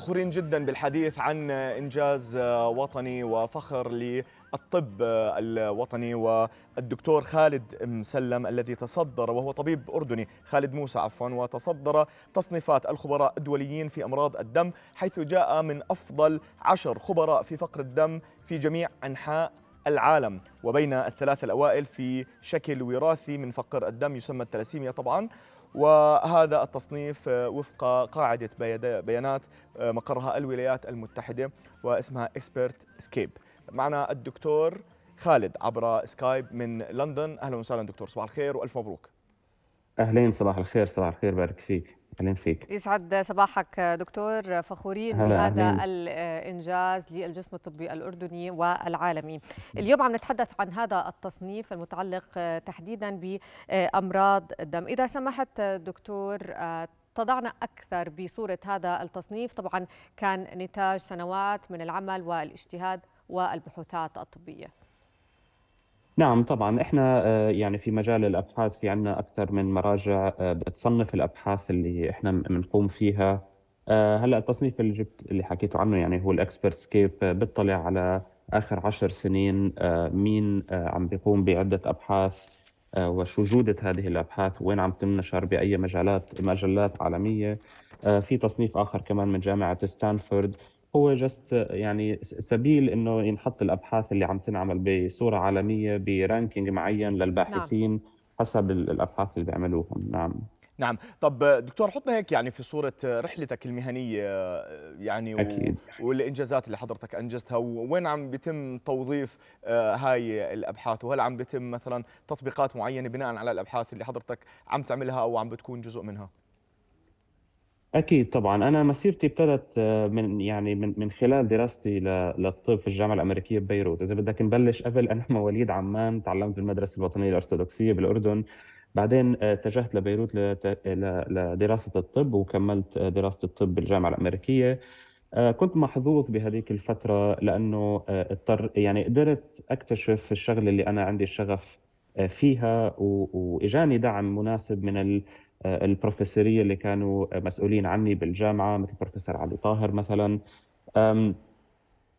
فخورين جدا بالحديث عن انجاز آه، وطني وفخر للطب آه، الوطني والدكتور خالد مسلم الذي تصدر وهو طبيب اردني خالد موسى عفوا وتصدر تصنيفات الخبراء الدوليين في امراض الدم حيث جاء من افضل عشر خبراء في فقر الدم في جميع انحاء العالم وبين الثلاث الأوائل في شكل وراثي من فقر الدم يسمى التلاسيميا طبعا وهذا التصنيف وفق قاعدة بيانات مقرها الولايات المتحدة واسمها اكسبرت سكيب معنا الدكتور خالد عبر سكايب من لندن أهلا وسهلا دكتور صباح الخير وألف مبروك أهلين صباح الخير صباح الخير بارك فيك أهلين فيك يسعد صباحك دكتور فخورين بهذا إنجاز للجسم الطبي الأردني والعالمي اليوم عم نتحدث عن هذا التصنيف المتعلق آه، تحديدا بأمراض الدم إذا سمحت آه، دكتور آه، تضعنا أكثر بصورة هذا التصنيف طبعا كان نتاج سنوات من العمل والاجتهاد والبحوثات الطبية نعم طبعا احنا يعني في مجال الابحاث في عندنا اكثر من مراجع بتصنف الابحاث اللي احنا بنقوم فيها آه، هلا التصنيف اللي جبت اللي حكيت عنه يعني هو الاكسبرت سكيب بتطلع على اخر عشر سنين آه، مين آه، عم بيقوم بعده ابحاث وشو جوده هذه الابحاث وين عم تنشر باي مجالات مجلات عالميه في تصنيف اخر كمان من جامعه ستانفورد هو جست يعني سبيل انه ينحط الابحاث اللي عم تنعمل بصوره عالميه برانكينج معين للباحثين نعم. حسب الابحاث اللي بيعملوهم نعم نعم طب دكتور حطنا هيك يعني في صورة رحلتك المهنية آه، يعني أكيد. والإنجازات اللي حضرتك أنجزتها وين عم بيتم توظيف آه، هاي الأبحاث وهل عم بيتم مثلا تطبيقات معينة بناء على الأبحاث اللي حضرتك عم تعملها أو عم بتكون جزء منها؟ أكيد طبعا أنا مسيرتي ابتدت آه، من يعني من من خلال دراستي للطب في الجامعة الأمريكية ببيروت، إذا بدك نبلش قبل أنا مواليد عمان، تعلمت بالمدرسة الوطنية الأرثوذكسية بالأردن، بعدين آه، اتجهت لبيروت لدراسة الطب وكملت آه، دراسة الطب بالجامعة الأمريكية آه، كنت محظوظ بهذيك الفترة لأنه اضطر يعني قدرت أكتشف الشغلة اللي أنا عندي الشغف فيها وإجاني دعم مناسب من البروفيسورية اللي كانوا مسؤولين عني بالجامعة مثل بروفيسور علي طاهر مثلا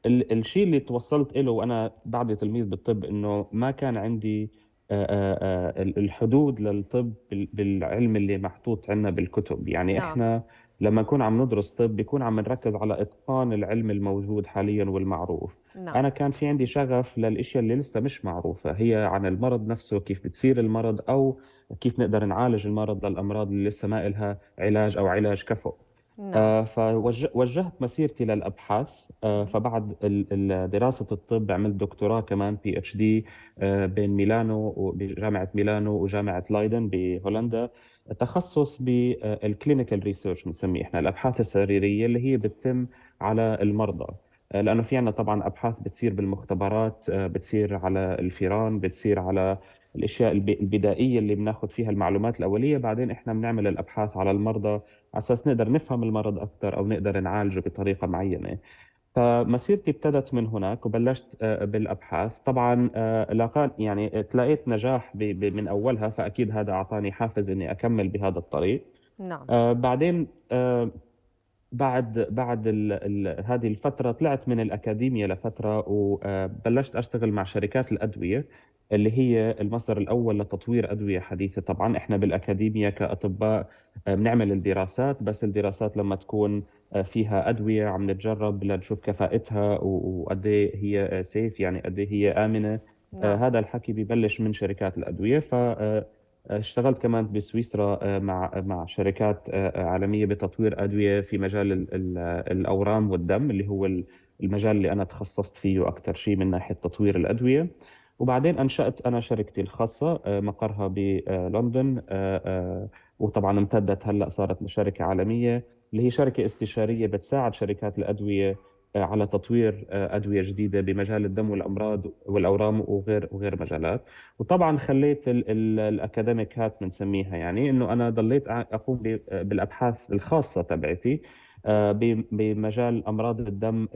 الشيء اللي توصلت له وأنا بعد تلميذ بالطب إنه ما كان عندي آه، آه، آه، الحدود للطب بالعلم اللي محطوط عندنا بالكتب يعني نعم. احنا لما نكون عم ندرس طب بيكون عم نركز على اتقان العلم الموجود حاليا والمعروف نعم. انا كان في عندي شغف للاشياء اللي لسه مش معروفه هي عن المرض نفسه كيف بتصير المرض او كيف نقدر نعالج المرض للامراض اللي لسه ما لها علاج او علاج كفؤ نعم. فوجهت مسيرتي للابحاث آه، فبعد دراسة الطب عملت دكتوراه كمان بي اتش دي بين ميلانو وجامعة ميلانو وجامعة لايدن بهولندا تخصص بالكلينيكال ريسيرش بنسميه احنا الابحاث السريريه اللي هي بتتم على المرضى آه، لانه في عندنا طبعا ابحاث بتصير بالمختبرات آه، بتصير على الفيران بتصير على الاشياء البدائيه اللي بناخذ فيها المعلومات الاوليه بعدين احنا بنعمل الابحاث على المرضى على اساس نقدر نفهم المرض اكثر او نقدر نعالجه بطريقه معينه فمسيرتي ابتدت من هناك وبلشت آه، بالابحاث طبعا آه، لقان يعني تلاقيت نجاح من اولها فاكيد هذا اعطاني حافز اني اكمل بهذا الطريق نعم آه، بعدين بعد بعد الـ الـ هذه الفترة طلعت من الأكاديمية لفترة وبلشت أشتغل مع شركات الأدوية اللي هي المصدر الاول لتطوير ادويه حديثه طبعا احنا بالاكاديميه كاطباء آه، بنعمل الدراسات بس الدراسات لما تكون آه، فيها ادويه عم نتجرب لنشوف كفاءتها وقد إيه هي سيف آه، يعني قد إيه هي امنه نعم. هذا الحكي ببلش من شركات الادويه ف اشتغلت كمان بسويسرا مع مع شركات عالميه بتطوير ادويه في مجال الاورام والدم اللي هو المجال اللي انا تخصصت فيه اكثر شيء من ناحيه تطوير الادويه وبعدين انشات انا شركتي الخاصه آه، مقرها بلندن آه، آه، وطبعا امتدت هلا صارت شركه عالميه اللي هي شركه استشاريه بتساعد شركات الادويه على تطوير ادويه جديده بمجال الدم والامراض والاورام وغير وغير مجالات وطبعا خليت الاكاديميك هات بنسميها يعني انه انا ضليت اقوم بالابحاث الخاصه تبعتي بمجال امراض الدم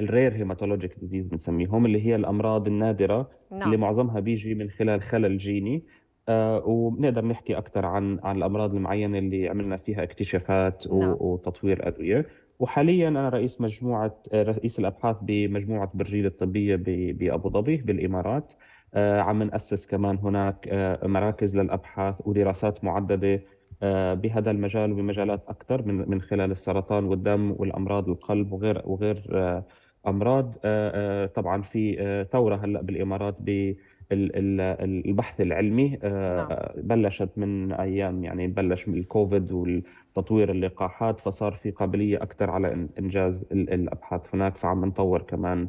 الرير هيماتولوجيك ديزيز بنسميهم اللي هي الامراض النادره نعم. اللي معظمها بيجي من خلال خلل جيني آه وبنقدر نحكي اكثر عن عن الامراض المعينه اللي عملنا فيها اكتشافات نعم. وتطوير ادويه وحاليا انا رئيس مجموعه آه، رئيس الابحاث بمجموعه برجيل الطبيه بابو ظبي بالامارات آه عم ناسس كمان هناك آه مراكز للابحاث ودراسات معدده آه، بهذا المجال وبمجالات اكثر من من خلال السرطان والدم والامراض القلب وغير وغير آه، امراض آه، آه، طبعا في آه، ثوره هلا بالامارات بالبحث العلمي نعم. بلشت من ايام يعني بلش من الكوفيد وتطوير اللقاحات فصار في قابليه اكثر على انجاز الابحاث هناك فعم نطور كمان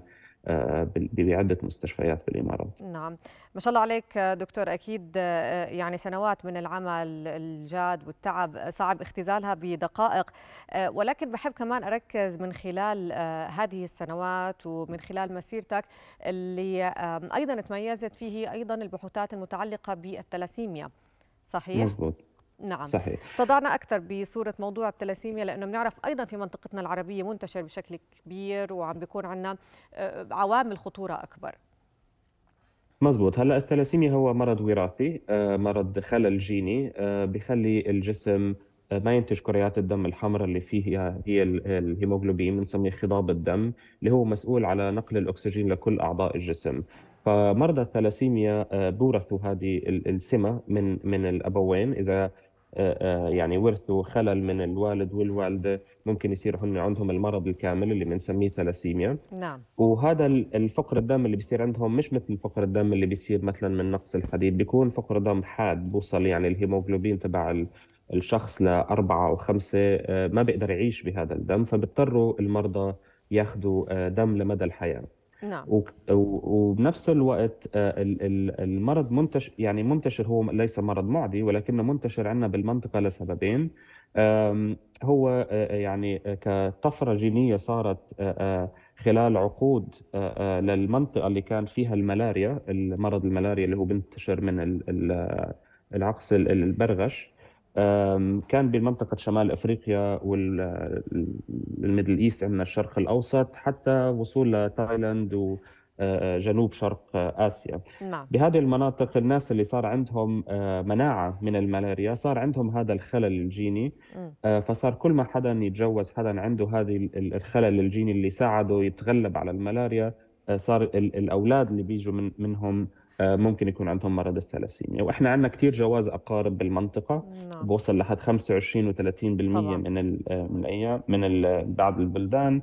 بعده مستشفيات بالامارات. نعم، ما شاء الله عليك دكتور اكيد آه، يعني سنوات من العمل الجاد والتعب صعب اختزالها بدقائق آه، ولكن بحب كمان اركز من خلال آه، هذه السنوات ومن خلال مسيرتك اللي ايضا تميزت فيه ايضا البحوثات المتعلقه بالثلاسيميا. صحيح؟ مزبوط. نعم صحيح تضعنا اكثر بصوره موضوع التلاسيميا لانه بنعرف ايضا في منطقتنا العربيه منتشر بشكل كبير وعم بيكون عندنا آه، عوامل خطوره اكبر مزبوط هلا التلاسيميا هو مرض وراثي آه، مرض خلل جيني آه، بخلي الجسم ما ينتج كريات الدم الحمراء اللي فيها هي الهيموغلوبين بنسميه خضاب الدم اللي هو مسؤول على نقل الاكسجين لكل اعضاء الجسم فمرضى الثلاسيميا بورثوا هذه السمه من من الابوين اذا آه، آه، يعني ورثوا خلل من الوالد والوالده ممكن يصير هن عندهم المرض الكامل اللي بنسميه ثلاسيميا نعم وهذا الفقر الدم اللي بيصير عندهم مش مثل فقر الدم اللي بيصير مثلا من نقص الحديد بيكون فقر دم حاد بوصل يعني الهيموغلوبين تبع الشخص لأربعة أو خمسة آه، ما بيقدر يعيش بهذا الدم فبيضطروا المرضى ياخذوا دم لمدى الحياه نعم وبنفس الوقت آه، المرض منتشر يعني منتشر هو ليس مرض معدي ولكنه منتشر عندنا بالمنطقه لسببين هو آه، آه، يعني كطفره جينيه صارت خلال عقود للمنطقه اللي كان فيها الملاريا المرض الملاريا اللي هو بينتشر من العقس البرغش كان بمنطقة شمال أفريقيا والميدل إيست عندنا الشرق الأوسط حتى وصول لتايلاند و آه، آه، جنوب شرق اسيا نعم. بهذه المناطق الناس اللي صار عندهم آه، مناعه من الملاريا صار عندهم هذا الخلل الجيني م. فصار كل ما حدا يتجوز حدا عنده هذه الخلل الجيني اللي ساعده يتغلب على الملاريا صار الاولاد اللي بيجوا منهم آه، ممكن يكون عندهم مرض الثلاسيميا واحنا عندنا كثير جواز اقارب بالمنطقه نعم. بوصل لحد 25 و30% من آه، من الايام من آه، بعض البلدان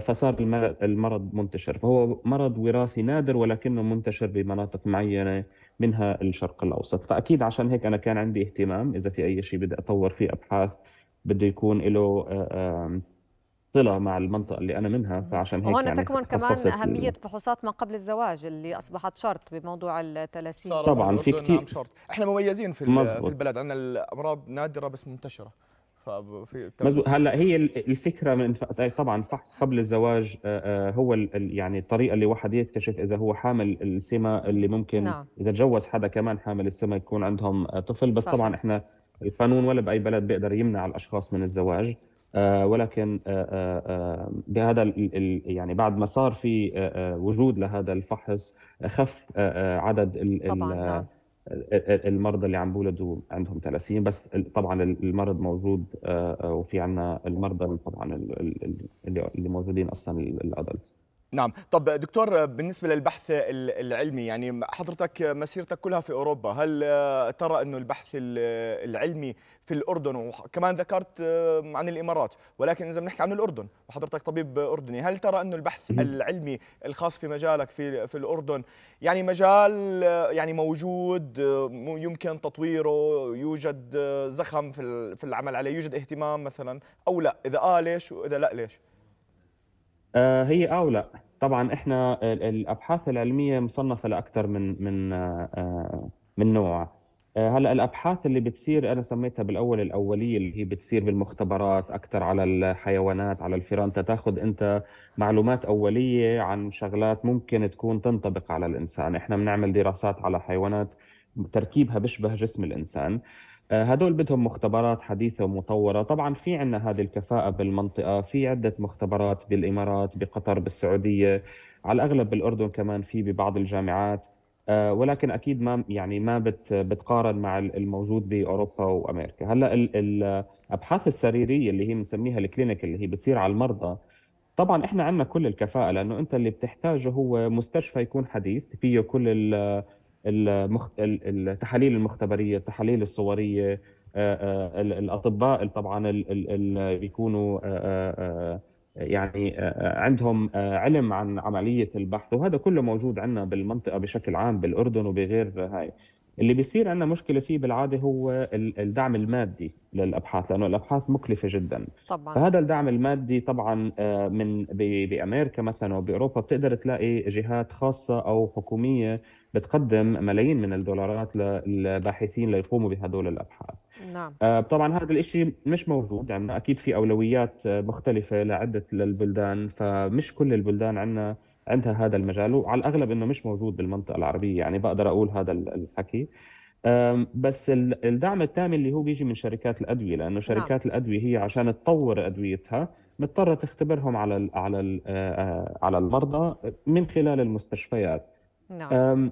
فصار المرض منتشر فهو مرض وراثي نادر ولكنه منتشر بمناطق معينه منها الشرق الاوسط فاكيد عشان هيك انا كان عندي اهتمام اذا في اي شيء بدي اطور فيه ابحاث بده يكون له صله مع المنطقه اللي انا منها فعشان هيك هون يعني تكمن كمان اهميه فحوصات ما قبل الزواج اللي اصبحت شرط بموضوع التلاسيميا طبعا في كثير شرط احنا مميزين في مزبوط. في البلد عندنا الامراض نادره بس منتشره ففي مزبوط هلا هي الفكره من طبعا فحص قبل الزواج آه، آه، هو يعني الطريقه اللي واحد يكتشف اذا هو حامل السمه اللي ممكن نعم. اذا تجوز حدا كمان حامل السمه يكون عندهم طفل بس صح. طبعا احنا القانون ولا باي بلد بيقدر يمنع الاشخاص من الزواج آه، ولكن آه، آه، بهذا يعني بعد ما صار في وجود لهذا الفحص خف عدد نعم. المرضى اللي عم بولدوا عندهم تلاسيم بس طبعا المرض موجود وفي عندنا المرضى طبعا اللي موجودين اصلا الادلتس نعم طب دكتور بالنسبة للبحث العلمي يعني حضرتك مسيرتك كلها في أوروبا هل آه، ترى أنه البحث العلمي في الأردن وكمان ذكرت آه، عن الإمارات ولكن إذا بنحكي عن الأردن وحضرتك طبيب أردني هل ترى أنه البحث العلمي الخاص في مجالك في, في الأردن يعني مجال آه، يعني موجود يمكن تطويره يوجد زخم في العمل عليه يوجد اهتمام مثلا أو لا إذا آه ليش وإذا لا ليش آه، هي او لا طبعا احنا الابحاث العلميه مصنفه لاكثر من من آه، من نوع آه، هلا الابحاث اللي بتصير انا سميتها بالاول الاوليه اللي هي بتصير بالمختبرات اكثر على الحيوانات على الفئران تاخذ انت معلومات اوليه عن شغلات ممكن تكون تنطبق على الانسان احنا بنعمل دراسات على حيوانات تركيبها بيشبه جسم الانسان هدول آه، بدهم مختبرات حديثه ومطوره طبعا في عندنا هذه الكفاءه بالمنطقه في عده مختبرات بالامارات بقطر بالسعوديه على الاغلب بالاردن كمان في ببعض الجامعات آه، ولكن اكيد ما يعني ما بت بتقارن مع الموجود باوروبا وامريكا هلا الابحاث السريريه اللي هي بنسميها الكلينيك اللي هي بتصير على المرضى طبعا احنا عندنا كل الكفاءه لانه انت اللي بتحتاجه هو مستشفى يكون حديث فيه كل المخ... التحاليل المختبريه التحاليل الصوريه آه، آه، الاطباء طبعا اللي بيكونوا آه، يعني عندهم علم عن عمليه البحث وهذا كله موجود عندنا بالمنطقه بشكل عام بالاردن وبغير هاي اللي بيصير عندنا مشكله فيه بالعاده هو الدعم المادي للابحاث لانه الابحاث مكلفه جدا طبعا فهذا الدعم المادي طبعا آه، من بامريكا مثلا وباوروبا بتقدر تلاقي جهات خاصه او حكوميه بتقدم ملايين من الدولارات للباحثين ليقوموا بهدول الابحاث نعم آه، طبعا هذا الشيء مش موجود عندنا يعني اكيد في اولويات مختلفه لعده للبلدان فمش كل البلدان عندنا عندها هذا المجال وعلى الاغلب انه مش موجود بالمنطقه العربيه يعني بقدر اقول هذا الحكي بس الدعم التام اللي هو بيجي من شركات الادويه لانه نعم. شركات نعم. الادويه هي عشان تطور ادويتها مضطره تختبرهم على على آه، آه، على المرضى من خلال المستشفيات نعم.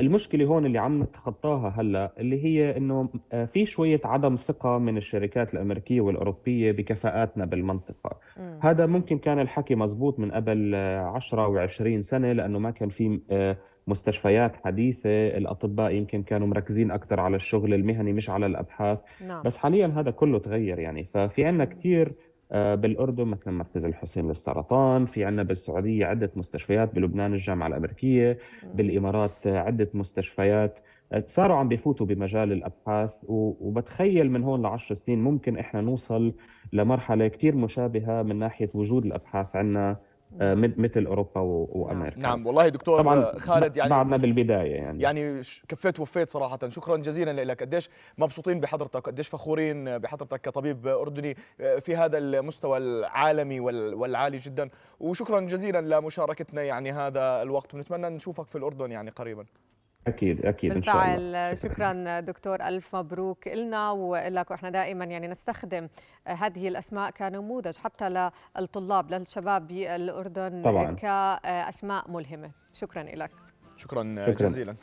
المشكله هون اللي عم نتخطاها هلا اللي هي انه آه، في شويه عدم ثقه من الشركات الامريكيه والاوروبيه بكفاءاتنا بالمنطقه م. هذا ممكن كان الحكي مزبوط من قبل 10 آه، و20 سنه لانه ما كان في آه، مستشفيات حديثة الأطباء يمكن كانوا مركزين أكثر على الشغل المهني مش على الأبحاث نعم. بس حاليا هذا كله تغير يعني ففي عنا كتير آه، بالاردن مثل مركز الحسين للسرطان في عندنا بالسعوديه عده مستشفيات بلبنان الجامعه الامريكيه بالامارات عده مستشفيات آه، صاروا عم بيفوتوا بمجال الابحاث وبتخيل من هون لعشر سنين ممكن احنا نوصل لمرحله كثير مشابهه من ناحيه وجود الابحاث عندنا آه، مثل اوروبا وامريكا نعم،, نعم والله دكتور طبعا آه، خالد يعني بعدنا بالبدايه يعني يعني كفيت وفيت صراحه شكرا جزيلا لك قديش مبسوطين بحضرتك قديش فخورين بحضرتك كطبيب اردني آه، في هذا المستوى العالمي والعالي جدا وشكرا جزيلا لمشاركتنا يعني هذا الوقت ونتمنى نشوفك في الاردن يعني قريبا اكيد اكيد ان شاء الله شكرا دكتور الف مبروك لنا ولك واحنا دائما يعني نستخدم هذه الاسماء كنموذج حتى للطلاب للشباب بالاردن طبعا. كاسماء ملهمه شكرا لك شكرا, شكرا. جزيلا